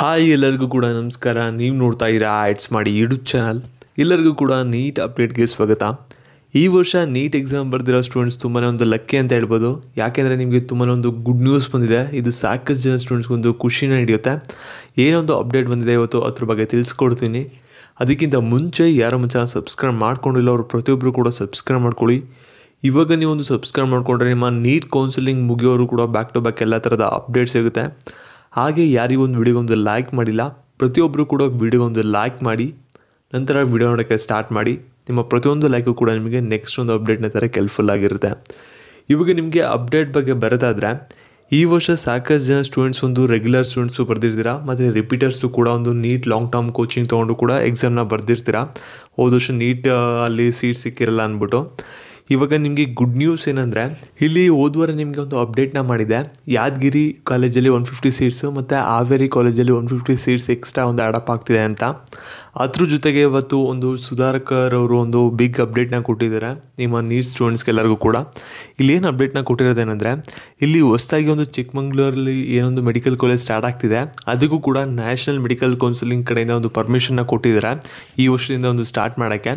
hi ಎಲ್ಲರಿಗೂ ಕೂಡ ನಮಸ್ಕಾರ ನೀವು ನೋಡ್ತಾ ಇದ್ದೀರಾ ಆ್ಯಡ್ಸ್ ಮಾಡಿ ಯೂಟ್ಯೂಬ್ ಚಾನಲ್ ಎಲ್ಲರಿಗೂ ಕೂಡ ನೀಟ್ ಅಪ್ಡೇಟ್ಗೆ ಸ್ವಾಗತ ಈ ವರ್ಷ ನೀಟ್ ಎಕ್ಸಾಮ್ ಬರೆದಿರೋ ಸ್ಟೂಡೆಂಟ್ಸ್ ತುಂಬಾ ಒಂದು ಲಕ್ಕಿ ಅಂತ ಹೇಳ್ಬೋದು ಯಾಕೆಂದರೆ ನಿಮಗೆ ತುಂಬಾ ಒಂದು ಗುಡ್ ನ್ಯೂಸ್ ಬಂದಿದೆ ಇದು ಸಾಕಷ್ಟು ಜನ ಸ್ಟೂಡೆಂಟ್ಸ್ಗೊಂದು ಖುಷಿನ ಹಿಡಿಯುತ್ತೆ ಏನೊಂದು ಅಪ್ಡೇಟ್ ಬಂದಿದೆ ಇವತ್ತು ಅದ್ರ ಬಗ್ಗೆ ತಿಳಿಸ್ಕೊಡ್ತೀನಿ ಅದಕ್ಕಿಂತ ಮುಂಚೆ ಯಾರು ಮುಂಚೆ ಸಬ್ಸ್ಕ್ರೈಬ್ ಮಾಡ್ಕೊಂಡಿಲ್ಲ ಅವರು ಪ್ರತಿಯೊಬ್ಬರು ಕೂಡ ಸಬ್ಸ್ಕ್ರೈಬ್ ಮಾಡ್ಕೊಳ್ಳಿ ಇವಾಗ ನೀವೊಂದು ಸಬ್ಸ್ಕ್ರೈಬ್ ಮಾಡಿಕೊಂಡ್ರೆ ನಿಮ್ಮ ನೀಟ್ ಕೌನ್ಸಿಲಿಂಗ್ ಮುಗಿಯೋರು ಕೂಡ ಬ್ಯಾಕ್ ಟು ಬ್ಯಾಕ್ ಎಲ್ಲ ಥರದ ಅಪ್ಡೇಟ್ ಸಿಗುತ್ತೆ ಹಾಗೆ ಒಂದು ವಿಡಿಯೋಗೊಂದು ಲೈಕ್ ಮಾಡಿಲ್ಲ ಪ್ರತಿಯೊಬ್ಬರು ಕೂಡ ವಿಡಿಯೋ ಒಂದು ಲೈಕ್ ಮಾಡಿ ನಂತರ ವಿಡಿಯೋ ನೋಡೋಕ್ಕೆ ಸ್ಟಾರ್ಟ್ ಮಾಡಿ ನಿಮ್ಮ ಪ್ರತಿಯೊಂದು ಲೈಕು ಕೂಡ ನಿಮಗೆ ನೆಕ್ಸ್ಟ್ ಒಂದು ಅಪ್ಡೇಟ್ನ ಥರ ಕೆಲ್ಫುಲ್ ಆಗಿರುತ್ತೆ ಇವಾಗ ನಿಮಗೆ ಅಪ್ಡೇಟ್ ಬಗ್ಗೆ ಬರೋದಾದರೆ ಈ ವರ್ಷ ಸಾಕಷ್ಟು ಜನ ಸ್ಟೂಡೆಂಟ್ಸ್ ಒಂದು ರೆಗ್ಯುಲರ್ ಸ್ಟೂಡೆಂಟ್ಸು ಬರೆದಿರ್ತೀರಾ ಮತ್ತು ರಿಪೀಟರ್ಸು ಕೂಡ ಒಂದು ನೀಟ್ ಲಾಂಗ್ ಟರ್ಮ್ ಕೋಚಿಂಗ್ ತೊಗೊಂಡು ಕೂಡ ಎಕ್ಸಾಮ್ನ ಬರೆದಿರ್ತೀರಾ ಹೋದ ವರ್ಷ ನೀಟ್ ಅಲ್ಲಿ ಸೀಟ್ ಸಿಕ್ಕಿರಲ್ಲ ಅಂದ್ಬಿಟ್ಟು ಇವಾಗ ನಿಮಗೆ ಗುಡ್ ನ್ಯೂಸ್ ಏನಂದರೆ ಇಲ್ಲಿ ಓದುವರೆ ನಿಮಗೆ ಒಂದು ಅಪ್ಡೇಟ್ನ ಮಾಡಿದೆ ಯಾದಗಿರಿ ಕಾಲೇಜಲ್ಲಿ ಒನ್ ಫಿಫ್ಟಿ ಸೀಟ್ಸು ಮತ್ತು ಹಾವೇರಿ ಕಾಲೇಜಲ್ಲಿ ಒನ್ ಫಿಫ್ಟಿ ಸೀಟ್ಸ್ ಎಕ್ಸ್ಟ್ರಾ ಒಂದು ಅಡಪ್ ಆಗ್ತಿದೆ ಅಂತ ಅದ್ರ ಜೊತೆಗೆ ಇವತ್ತು ಒಂದು ಸುಧಾಕರ್ ಅವರು ಒಂದು ಬಿಗ್ ಅಪ್ಡೇಟ್ನ ಕೊಟ್ಟಿದ್ದಾರೆ ನಿಮ್ಮ ನೀರ್ ಸ್ಟೂಡೆಂಟ್ಸ್ಗೆಲ್ಲರಿಗೂ ಕೂಡ ಇಲ್ಲಿ ಏನು ಅಪ್ಡೇಟ್ನ ಕೊಟ್ಟಿರೋದೇನೆಂದರೆ ಇಲ್ಲಿ ಹೊಸದಾಗಿ ಒಂದು ಚಿಕ್ಕಮಂಗ್ಳೂರಲ್ಲಿ ಏನೊಂದು ಮೆಡಿಕಲ್ ಕಾಲೇಜ್ ಸ್ಟಾರ್ಟ್ ಆಗ್ತಿದೆ ಅದಕ್ಕೂ ಕೂಡ ನ್ಯಾಷನಲ್ ಮೆಡಿಕಲ್ ಕೌನ್ಸಿಲಿಂಗ್ ಕಡೆಯಿಂದ ಒಂದು ಪರ್ಮಿಷನ್ನ ಕೊಟ್ಟಿದ್ದಾರೆ ಈ ವರ್ಷದಿಂದ ಒಂದು ಸ್ಟಾರ್ಟ್ ಮಾಡೋಕ್ಕೆ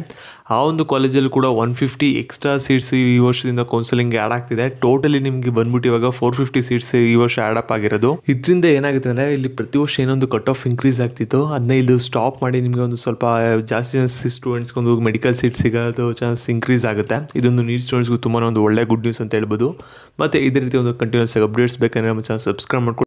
ಆ ಒಂದು ಕಾಲೇಜಲ್ಲಿ ಕೂಡ ಒನ್ ಫಿಫ್ಟಿ ಎಕ್ಸ್ಟ್ರಾ ಸೀಟ್ಸ್ ಈ ವರ್ಷದಿಂದ ಕೌನ್ಸಿಲಿಂಗ್ ಆಡ್ ಆಗ್ತಿದೆ ಟೋಟಲಿ ನಿಮ್ಗೆ ಬಂದ್ಬಿಟ್ಟು ಇವಾಗ ಫೋರ್ ಫಿಫ್ಟಿ ಸೀಟ್ಸ್ ಈ ವರ್ಷ ಆಡ್ ಅಪ್ ಆಗಿರೋದು ಇದರಿಂದ ಏನಾಗುತ್ತೆ ಅಂದ್ರೆ ಇಲ್ಲಿ ಪ್ರತಿ ವರ್ಷ ಏನೊಂದು ಕಟ್ ಆಫ್ ಇನ್ಕ್ರೀಸ್ ಆಗ್ತಿತ್ತು ಅದನ್ನ ಇಲ್ಲಿ ಸ್ಟಾಪ್ ಮಾಡಿ ನಿಮಗೆ ಒಂದು ಸ್ವಲ್ಪ ಜಾಸ್ತಿ ಜನ ಒಂದು ಮೆಡಿಕಲ್ ಸೀಟ್ ಸಿಗೋದು ಚಾನ್ಸ್ ಇನ್ಕ್ರೀಸ್ ಆಗುತ್ತೆ ಇದೊಂದು ನೀಟ್ ಸ್ಟೂಡೆಂಟ್ಸ್ಗೂ ತುಂಬಾ ಒಂದು ಒಳ್ಳೆ ಗುಡ್ ನ್ಯೂಸ್ ಅಂತ ಹೇಳ್ಬೋದು ಮತ್ತೆ ಇದೇ ರೀತಿ ಒಂದು ಕಂಟಿನ್ಯೂಸ್ ಆಗಿ ಅಪ್ಡೇಟ್ಸ್ ಬೇಕಂದ್ರೆ ನಮ್ಮ ಚಾನಲ್ ಸಬ್ಸ್ಕ್ರೈಬ್ ಮಾಡ್ಕೊಂಡು